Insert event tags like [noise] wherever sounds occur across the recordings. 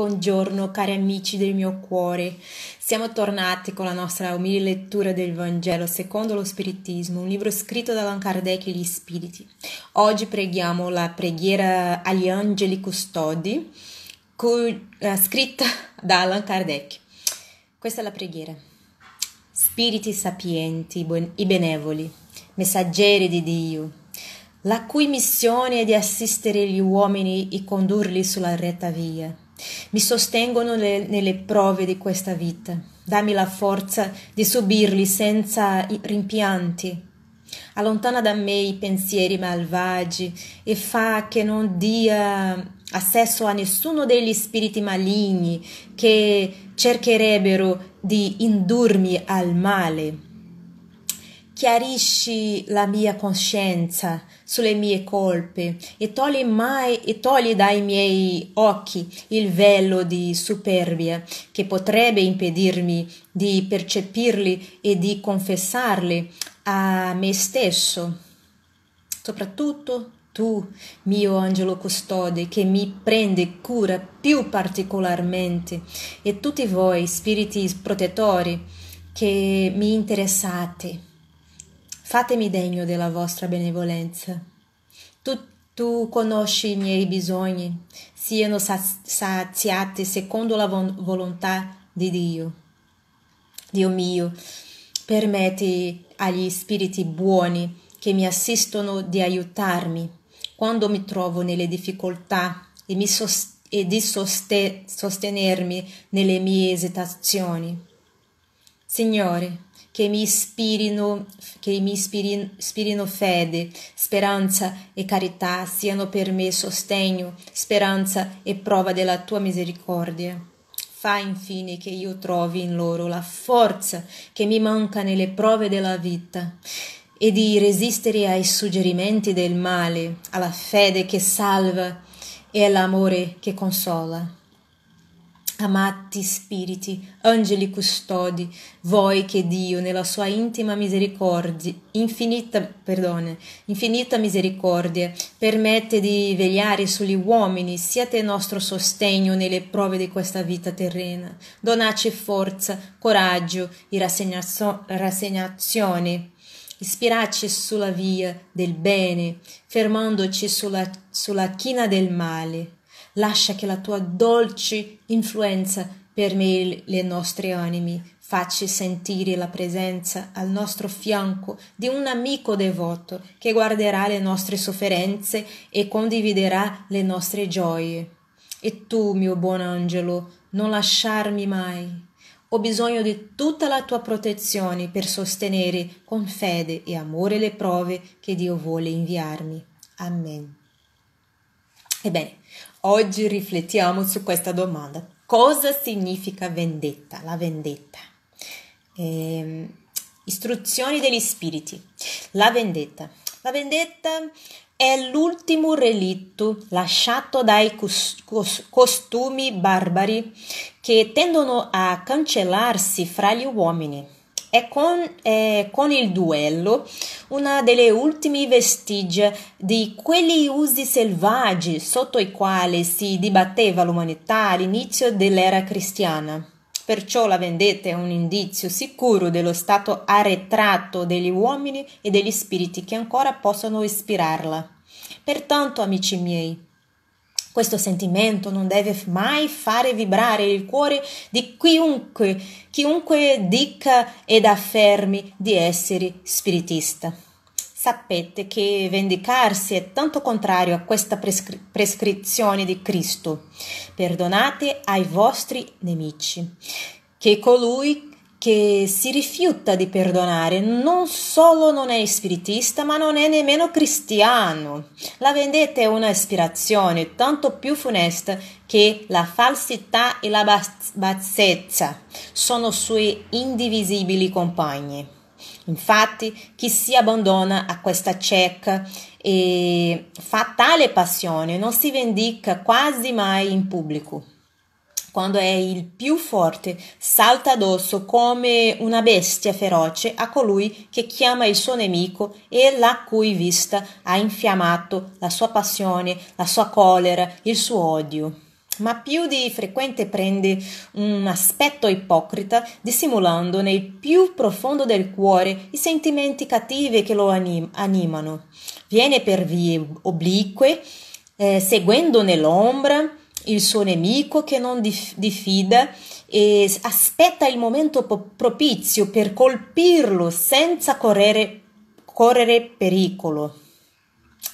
Buongiorno cari amici del mio cuore, siamo tornati con la nostra umile lettura del Vangelo secondo lo Spiritismo, un libro scritto da Allan Kardec e gli Spiriti. Oggi preghiamo la preghiera agli angeli custodi, eh, scritta [laughs] da Allan Kardec. Questa è la preghiera. Spiriti sapienti e benevoli, messaggeri di Dio, la cui missione è di assistere gli uomini e condurli sulla retta via mi sostengono le, nelle prove di questa vita. Dammi la forza di subirli senza rimpianti. Allontana da me i pensieri malvagi e fa che non dia accesso a nessuno degli spiriti maligni che cercherebbero di indurmi al male chiarisci la mia coscienza sulle mie colpe e togli, mai, e togli dai miei occhi il velo di superbia che potrebbe impedirmi di percepirli e di confessarli a me stesso. Soprattutto tu, mio angelo custode, che mi prende cura più particolarmente, e tutti voi, spiriti protettori, che mi interessate fatemi degno della vostra benevolenza. Tu, tu conosci i miei bisogni, siano saziati secondo la volontà di Dio. Dio mio, permetti agli spiriti buoni che mi assistono di aiutarmi quando mi trovo nelle difficoltà e, sost- e di soste- sostenermi nelle mie esitazioni. Signore, che mi ispirino, che mi ispirin, ispirino fede, speranza e carità siano per me sostegno, speranza e prova della tua misericordia. Fa infine che io trovi in loro la forza che mi manca nelle prove della vita e di resistere ai suggerimenti del male, alla fede che salva e all'amore che consola. Amati spiriti, angeli custodi, voi che Dio nella sua intima misericordia, infinita, perdone, infinita misericordia, permette di vegliare sugli uomini, siate nostro sostegno nelle prove di questa vita terrena. Donaci forza, coraggio e rassegnazione. Ispiraci sulla via del bene, fermandoci sulla, sulla china del male. Lascia che la tua dolce influenza permei le nostre anime, facci sentire la presenza al nostro fianco di un amico devoto che guarderà le nostre sofferenze e condividerà le nostre gioie. E tu, mio buon angelo, non lasciarmi mai. Ho bisogno di tutta la tua protezione per sostenere con fede e amore le prove che Dio vuole inviarmi. Amen. Ebbene, oggi riflettiamo su questa domanda. Cosa significa vendetta? La vendetta. Eh, istruzioni degli spiriti. La vendetta. La vendetta è l'ultimo relitto lasciato dai cos- cos- costumi barbari che tendono a cancellarsi fra gli uomini è con, eh, con, il duello una delle ultime vestigia di quegli usi selvaggi sotto i quali si dibatteva l'umanità all'inizio dell'era cristiana. Perciò la vendetta è un indizio sicuro dello stato arretrato degli uomini e degli spiriti che ancora possono ispirarla. Pertanto, amici miei, questo sentimento non deve mai fare vibrare il cuore di chiunque, chiunque dica ed affermi di essere spiritista. Sapete che vendicarsi è tanto contrario a questa prescri- prescrizione di Cristo. Perdonate ai vostri nemici, che colui che si rifiuta di perdonare, non solo non è spiritista, ma non è nemmeno cristiano. La vendetta è una ispirazione tanto più funesta che la falsità e la bassezza sono sue indivisibili compagne. Infatti, chi si abbandona a questa cieca e fatale passione non si vendica quasi mai in pubblico quando è il più forte, salta addosso come una bestia feroce a colui che chiama il suo nemico e la cui vista ha infiammato la sua passione, la sua collera, il suo odio. Ma più di frequente prende un aspetto ipocrita, dissimulando nel più profondo del cuore i sentimenti cattivi che lo anim- animano. Viene per vie oblique, eh, seguendo nell'ombra, il suo nemico che non diffida e aspetta il momento propizio per colpirlo senza correre, correre pericolo.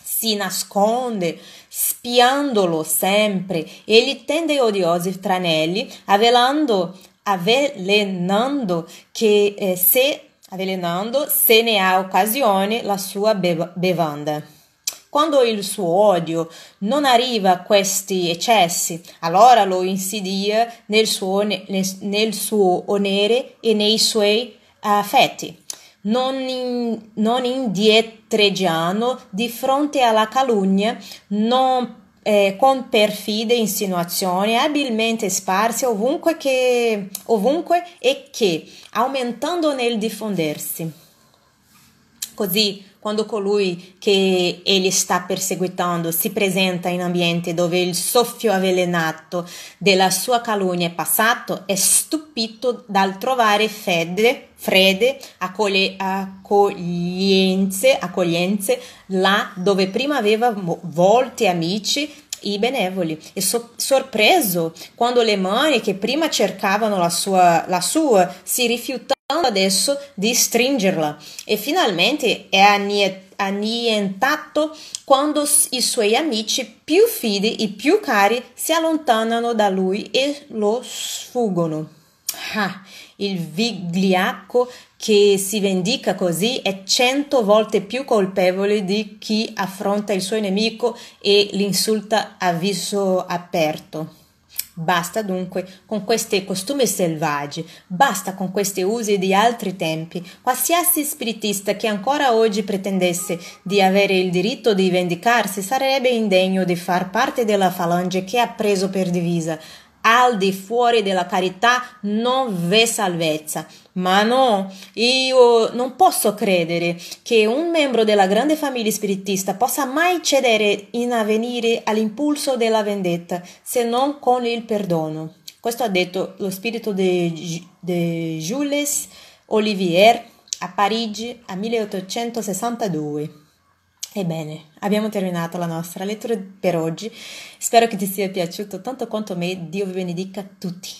Si nasconde, spiandolo sempre, e gli tende odiosi tranelli, avvelando, avvelenando che eh, se avvelenando se ne ha occasione la sua bevanda. Quando il suo odio non arriva a questi eccessi, allora lo insidia nel suo, nel suo onere e nei suoi affetti. Non, in, non indietreggiano di fronte alla calunnia, non eh, con perfide insinuazioni abilmente sparse ovunque, che, ovunque e che, aumentando nel diffondersi. Così, quando colui che egli sta perseguitando si presenta in ambiente dove il soffio avvelenato della sua calunnia è passato, è stupito dal trovare fede, fredde, accoglie, accoglienze, accoglienze là dove prima aveva volte amici e benevoli e so- sorpreso quando le mani che prima cercavano la sua, la sua si rifiutano adesso di stringerla e finalmente è annientato quando i suoi amici più fidi e più cari si allontanano da lui e lo sfuggono. Ah, il vigliacco che si vendica così è cento volte più colpevole di chi affronta il suo nemico e l'insulta a viso aperto. Basta dunque con questi costumi selvaggi, basta con questi usi di altri tempi. Qualsiasi spiritista che ancora oggi pretendesse di avere il diritto di vendicarsi sarebbe indegno di far parte della falange che ha preso per divisa. Al di fuori della carità non v'è salvezza. Ma no, io non posso credere che un membro della grande famiglia spiritista possa mai cedere in avvenire all'impulso della vendetta se non con il perdono. Questo ha detto lo spirito di, Jules Olivier a Parigi a 1862. Ebbene, abbiamo terminato la nostra lettura per oggi. Spero che ti sia piaciuto tanto quanto me. Dio vi benedica tutti.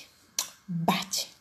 Baci.